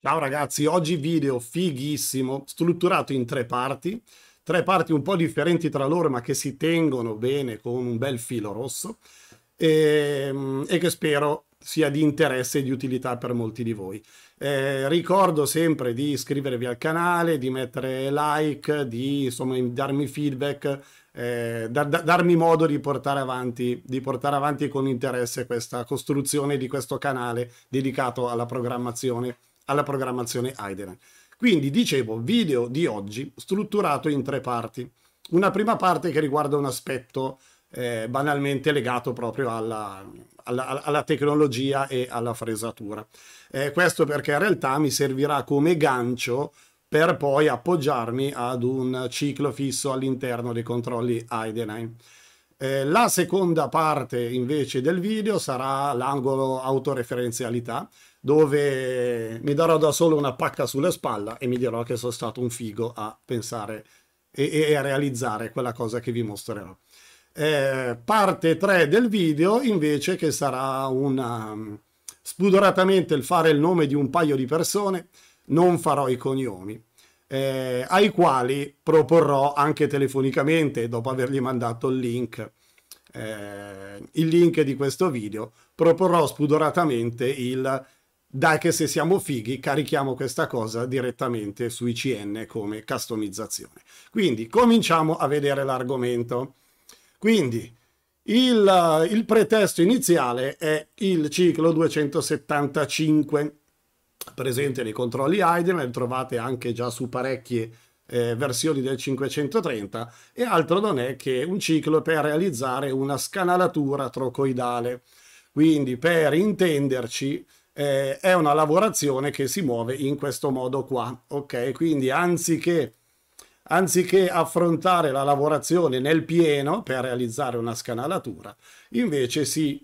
Ciao ragazzi, oggi video fighissimo, strutturato in tre parti, tre parti un po' differenti tra loro ma che si tengono bene con un bel filo rosso e, ehm, e che spero sia di interesse e di utilità per molti di voi. Eh, ricordo sempre di iscrivervi al canale, di mettere like, di insomma, darmi feedback, eh, da, da, darmi modo di portare, avanti, di portare avanti con interesse questa costruzione di questo canale dedicato alla programmazione alla programmazione Heideren. Quindi dicevo, video di oggi strutturato in tre parti. Una prima parte che riguarda un aspetto eh, banalmente legato proprio alla, alla, alla, tecnologia e alla fresatura. Eh, questo perché in realtà mi servirà come gancio per poi appoggiarmi ad un ciclo fisso all'interno dei controlli Heidenheim. Eh, la seconda parte invece del video sarà l'angolo autoreferenzialità, dove mi darò da solo una pacca sulle spalle e mi dirò che sono stato un figo a pensare e, e a realizzare quella cosa che vi mostrerò. Eh, parte 3 del video invece che sarà una um, spudoratamente il fare il nome di un paio di persone, non farò i cognomi, eh, ai quali proporrò anche telefonicamente, dopo avergli mandato il link, eh, il link di questo video, proporrò spudoratamente il dai che se siamo fighi carichiamo questa cosa direttamente su ICN come customizzazione. Quindi cominciamo a vedere l'argomento. Quindi il, il pretesto iniziale è il ciclo 275 presente nei controlli lo trovate anche già su parecchie eh, versioni del 530 e altro non è che un ciclo per realizzare una scanalatura trocoidale. Quindi per intenderci eh, è una lavorazione che si muove in questo modo qua, ok? Quindi anziché, anziché affrontare la lavorazione nel pieno per realizzare una scanalatura, invece si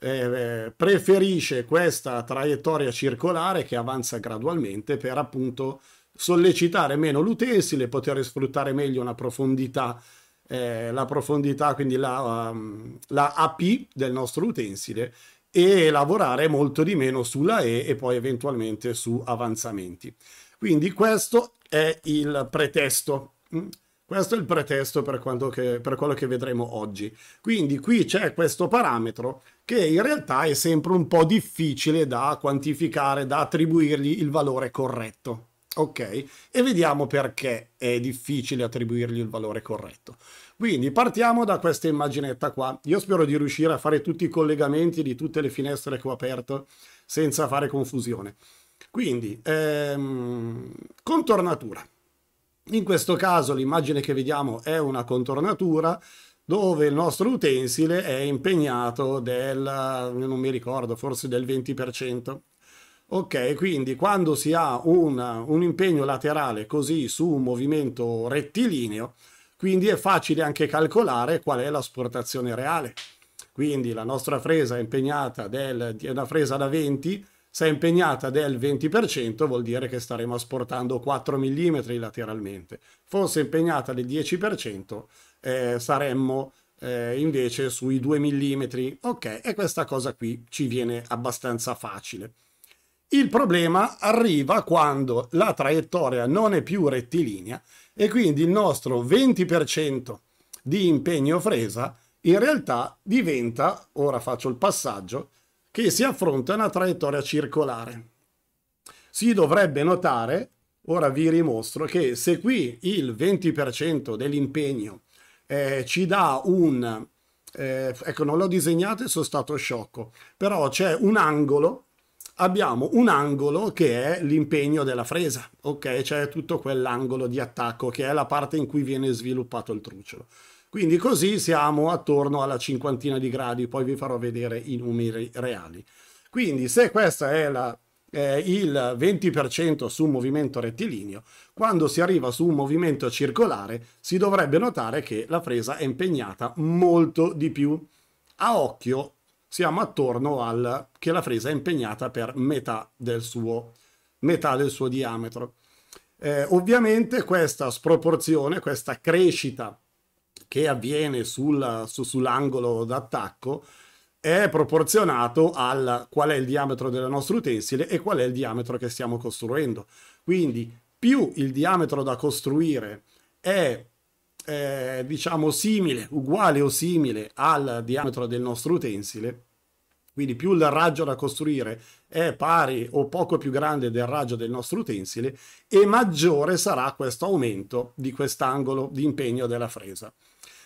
eh, preferisce questa traiettoria circolare che avanza gradualmente per appunto sollecitare meno l'utensile, poter sfruttare meglio una profondità, eh, la profondità, quindi la, um, la AP del nostro utensile e lavorare molto di meno sulla E e poi eventualmente su avanzamenti. Quindi questo è il pretesto. Mm? Questo è il pretesto per, che, per quello che vedremo oggi. Quindi qui c'è questo parametro che in realtà è sempre un po' difficile da quantificare, da attribuirgli il valore corretto. Ok, e vediamo perché è difficile attribuirgli il valore corretto. Quindi partiamo da questa immaginetta qua. Io spero di riuscire a fare tutti i collegamenti di tutte le finestre che ho aperto senza fare confusione. Quindi, ehm, contornatura. In questo caso l'immagine che vediamo è una contornatura dove il nostro utensile è impegnato del, non mi ricordo, forse del 20%. Ok, quindi quando si ha una, un impegno laterale così su un movimento rettilineo, quindi è facile anche calcolare qual è l'asportazione reale. Quindi la nostra fresa è impegnata del, una fresa da 20, se è impegnata del 20% vuol dire che staremo asportando 4 mm lateralmente. Fosse impegnata del 10% eh, saremmo eh, invece sui 2 mm. Ok, e questa cosa qui ci viene abbastanza facile. Il problema arriva quando la traiettoria non è più rettilinea e quindi il nostro 20% di impegno fresa in realtà diventa, ora faccio il passaggio, che si affronta una traiettoria circolare. Si dovrebbe notare, ora vi rimostro, che se qui il 20% dell'impegno eh, ci dà un... Eh, ecco, non l'ho disegnato e sono stato sciocco, però c'è un angolo abbiamo un angolo che è l'impegno della fresa, ok? Cioè tutto quell'angolo di attacco che è la parte in cui viene sviluppato il trucciolo. Quindi così siamo attorno alla cinquantina di gradi, poi vi farò vedere i numeri reali. Quindi se questo è la eh, il 20% su un movimento rettilineo, quando si arriva su un movimento circolare si dovrebbe notare che la fresa è impegnata molto di più. A occhio siamo attorno al che la fresa è impegnata per metà del suo, metà del suo diametro. Eh, ovviamente questa sproporzione, questa crescita che avviene sul, su, sull'angolo d'attacco è proporzionato al qual è il diametro del nostro utensile e qual è il diametro che stiamo costruendo. Quindi più il diametro da costruire è eh, diciamo simile, uguale o simile al diametro del nostro utensile, quindi più il raggio da costruire è pari o poco più grande del raggio del nostro utensile e maggiore sarà questo aumento di quest'angolo di impegno della fresa.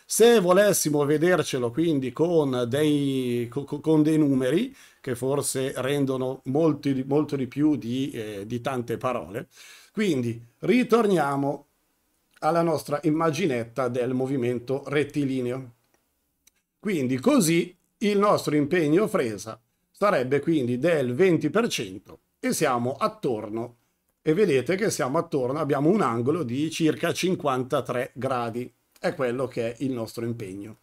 Se volessimo vedercelo quindi con dei, con dei numeri, che forse rendono molti, molto di più di, eh, di tante parole, quindi ritorniamo alla nostra immaginetta del movimento rettilineo. Quindi così il nostro impegno fresa sarebbe quindi del 20% e siamo attorno e vedete che siamo attorno, abbiamo un angolo di circa 53 gradi, è quello che è il nostro impegno.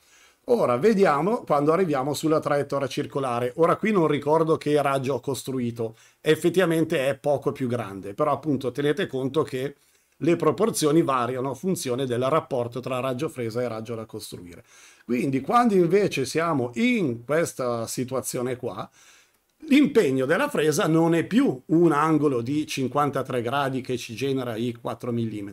Ora vediamo quando arriviamo sulla traiettoria circolare. Ora qui non ricordo che raggio ho costruito, effettivamente è poco più grande, però appunto tenete conto che le proporzioni variano a funzione del rapporto tra raggio fresa e raggio da costruire. Quindi quando invece siamo in questa situazione qua, l'impegno della fresa non è più un angolo di 53 gradi che ci genera i 4 mm,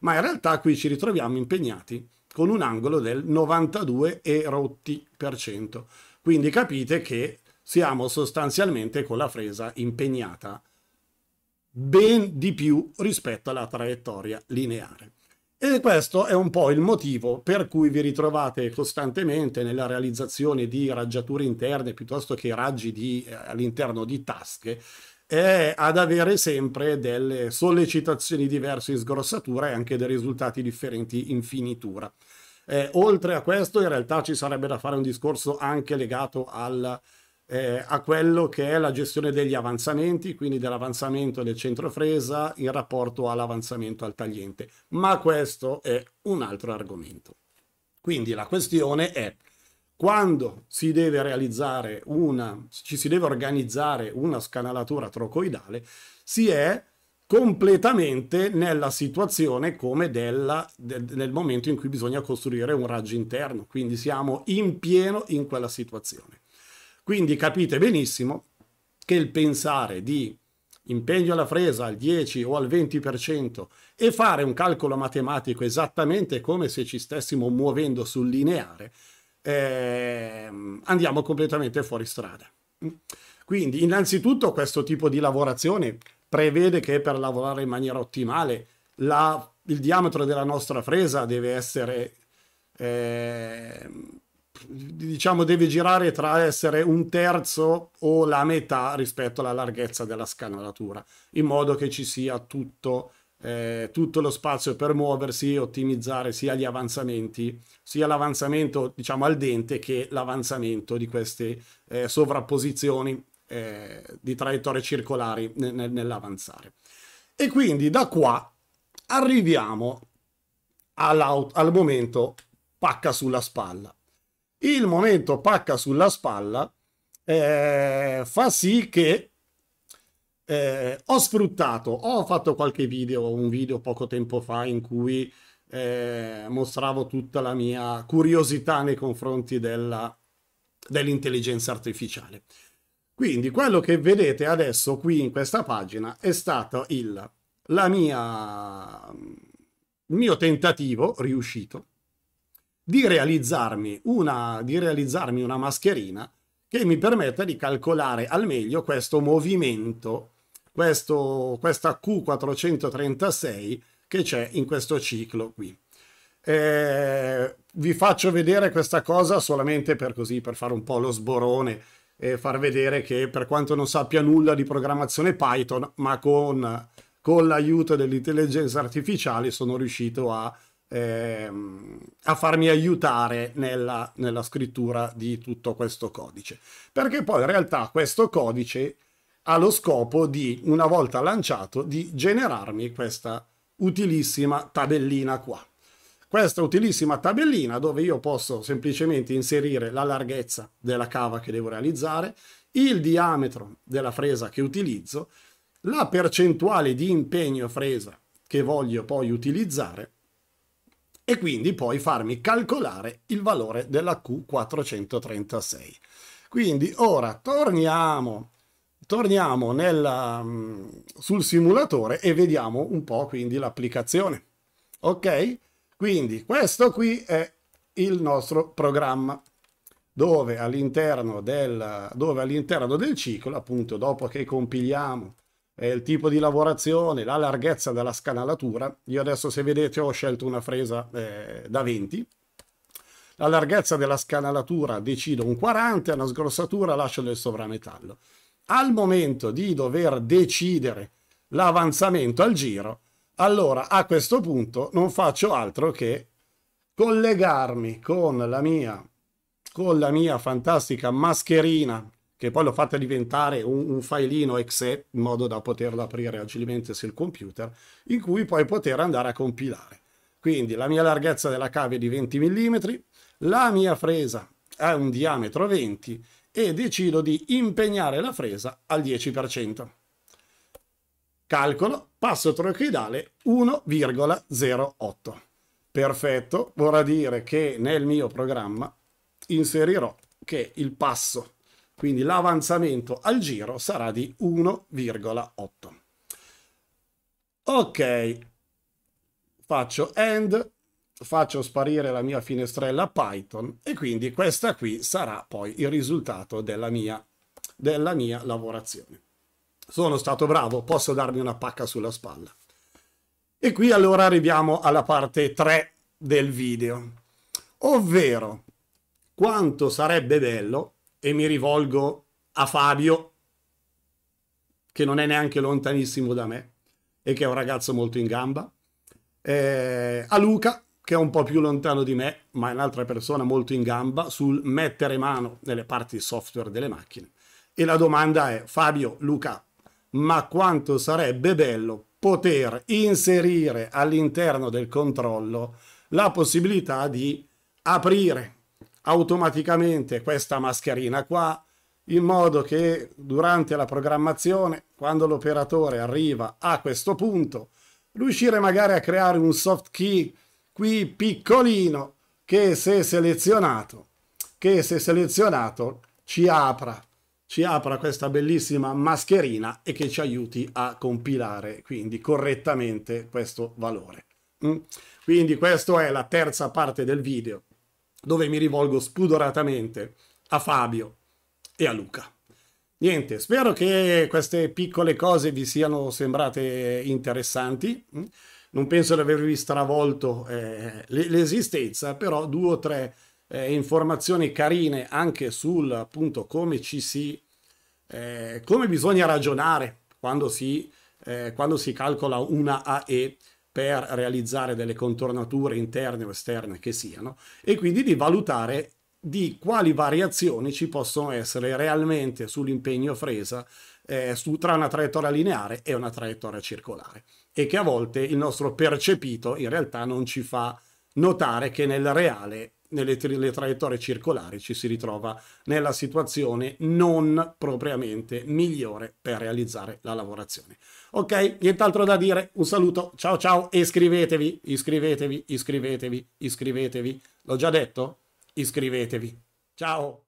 ma in realtà qui ci ritroviamo impegnati con un angolo del 92 e rotti per cento. Quindi capite che siamo sostanzialmente con la fresa impegnata ben di più rispetto alla traiettoria lineare. E questo è un po' il motivo per cui vi ritrovate costantemente nella realizzazione di raggiature interne piuttosto che raggi di, eh, all'interno di tasche, eh, ad avere sempre delle sollecitazioni diverse in sgrossatura e anche dei risultati differenti in finitura. Eh, oltre a questo, in realtà ci sarebbe da fare un discorso anche legato alla eh, a quello che è la gestione degli avanzamenti, quindi dell'avanzamento del centro fresa in rapporto all'avanzamento al tagliente. Ma questo è un altro argomento. Quindi la questione è quando si deve realizzare una, ci si deve organizzare una scanalatura trocoidale, si è completamente nella situazione come della, de, nel momento in cui bisogna costruire un raggio interno, quindi siamo in pieno in quella situazione. Quindi capite benissimo che il pensare di impegno alla fresa al 10 o al 20% e fare un calcolo matematico esattamente come se ci stessimo muovendo sul lineare, eh, andiamo completamente fuori strada. Quindi innanzitutto questo tipo di lavorazione prevede che per lavorare in maniera ottimale la, il diametro della nostra fresa deve essere eh, diciamo deve girare tra essere un terzo o la metà rispetto alla larghezza della scanalatura, in modo che ci sia tutto, eh, tutto lo spazio per muoversi e ottimizzare sia gli avanzamenti, sia l'avanzamento diciamo al dente che l'avanzamento di queste eh, sovrapposizioni eh, di traiettorie circolari nell'avanzare. E quindi da qua arriviamo al momento pacca sulla spalla il momento pacca sulla spalla eh, fa sì che eh, ho sfruttato, ho fatto qualche video, un video poco tempo fa in cui eh, mostravo tutta la mia curiosità nei confronti della, dell'intelligenza artificiale. Quindi quello che vedete adesso qui in questa pagina è stato il, mia, il mio tentativo riuscito di realizzarmi una, di realizzarmi una mascherina che mi permetta di calcolare al meglio questo movimento, questo, questa Q436 che c'è in questo ciclo qui. Eh, vi faccio vedere questa cosa solamente per così, per fare un po' lo sborone e far vedere che per quanto non sappia nulla di programmazione Python, ma con, con l'aiuto dell'intelligenza artificiale sono riuscito a ehm, a farmi aiutare nella, nella scrittura di tutto questo codice. Perché poi in realtà questo codice ha lo scopo di, una volta lanciato, di generarmi questa utilissima tabellina qua. Questa utilissima tabellina dove io posso semplicemente inserire la larghezza della cava che devo realizzare, il diametro della fresa che utilizzo, la percentuale di impegno fresa che voglio poi utilizzare e quindi poi farmi calcolare il valore della Q436. Quindi ora torniamo, torniamo nella, mm, sul simulatore e vediamo un po' quindi l'applicazione. Ok? Quindi questo qui è il nostro programma dove all'interno del, all del ciclo, appunto dopo che compiliamo eh, il tipo di lavorazione, la larghezza della scanalatura. Io adesso se vedete ho scelto una fresa eh, da 20. La larghezza della scanalatura decido un 40, una sgrossatura lascio del sovrametallo. Al momento di dover decidere l'avanzamento al giro, allora a questo punto non faccio altro che collegarmi con la mia, con la mia fantastica mascherina che poi l'ho fatta diventare un, un filino exe in modo da poterlo aprire agilmente sul computer, in cui poi poter andare a compilare. Quindi la mia larghezza della cave è di 20 mm, la mia fresa ha un diametro 20 e decido di impegnare la fresa al 10%. Calcolo, passo trochoidale 1,08. Perfetto, vorrà dire che nel mio programma inserirò che il passo quindi l'avanzamento al giro sarà di 1,8. Ok, faccio end, faccio sparire la mia finestrella Python e quindi questa qui sarà poi il risultato della mia, della mia lavorazione. Sono stato bravo, posso darmi una pacca sulla spalla. E qui allora arriviamo alla parte 3 del video, ovvero quanto sarebbe bello e mi rivolgo a Fabio, che non è neanche lontanissimo da me e che è un ragazzo molto in gamba, eh, a Luca, che è un po' più lontano di me, ma è un'altra persona molto in gamba, sul mettere mano nelle parti software delle macchine. E la domanda è, Fabio, Luca, ma quanto sarebbe bello poter inserire all'interno del controllo la possibilità di aprire automaticamente questa mascherina qua in modo che durante la programmazione, quando l'operatore arriva a questo punto, riuscire magari a creare un soft key qui piccolino che se selezionato, che se selezionato ci apra, ci apra questa bellissima mascherina e che ci aiuti a compilare quindi correttamente questo valore. Mm? Quindi questa è la terza parte del video dove mi rivolgo spudoratamente a Fabio e a Luca. Niente, spero che queste piccole cose vi siano sembrate interessanti. Non penso di avervi stravolto eh, l'esistenza, però due o tre eh, informazioni carine anche sul appunto come ci si eh, come bisogna ragionare quando si, eh, quando si calcola una AE per realizzare delle contornature interne o esterne che siano e quindi di valutare di quali variazioni ci possono essere realmente sull'impegno fresa eh, su, tra una traiettoria lineare e una traiettoria circolare e che a volte il nostro percepito in realtà non ci fa notare che nel reale nelle tra- traiettorie circolari ci si ritrova nella situazione non propriamente migliore per realizzare la lavorazione. Ok, nient'altro da dire, un saluto, ciao ciao e iscrivetevi, iscrivetevi, iscrivetevi, iscrivetevi. L'ho già detto? Iscrivetevi. Ciao!